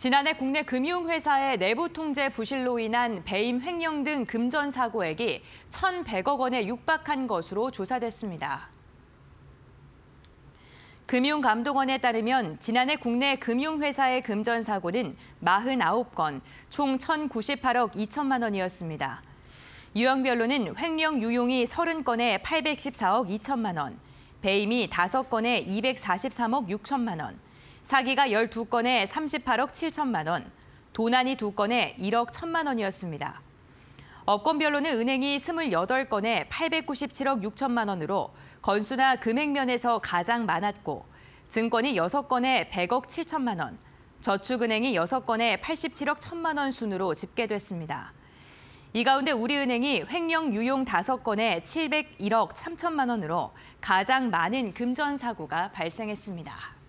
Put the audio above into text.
지난해 국내 금융회사의 내부 통제 부실로 인한 배임 횡령 등 금전 사고액이 1,100억 원에 육박한 것으로 조사됐습니다. 금융감독원에 따르면 지난해 국내 금융회사의 금전 사고는 49건, 총 1,098억 2천만 원이었습니다. 유형별로는 횡령 유용이 30건에 814억 2천만 원, 배임이 5건에 243억 6천만 원, 사기가 12건에 38억 7천만 원, 도난이 2건에 1억 1천만 원이었습니다. 업건별로는 은행이 28건에 897억 6천만 원으로 건수나 금액면에서 가장 많았고 증권이 6건에 100억 7천만 원, 저축은행이 6건에 87억 1천만 원 순으로 집계됐습니다. 이 가운데 우리은행이 횡령 유용 5건에 701억 3천만 원으로 가장 많은 금전 사고가 발생했습니다.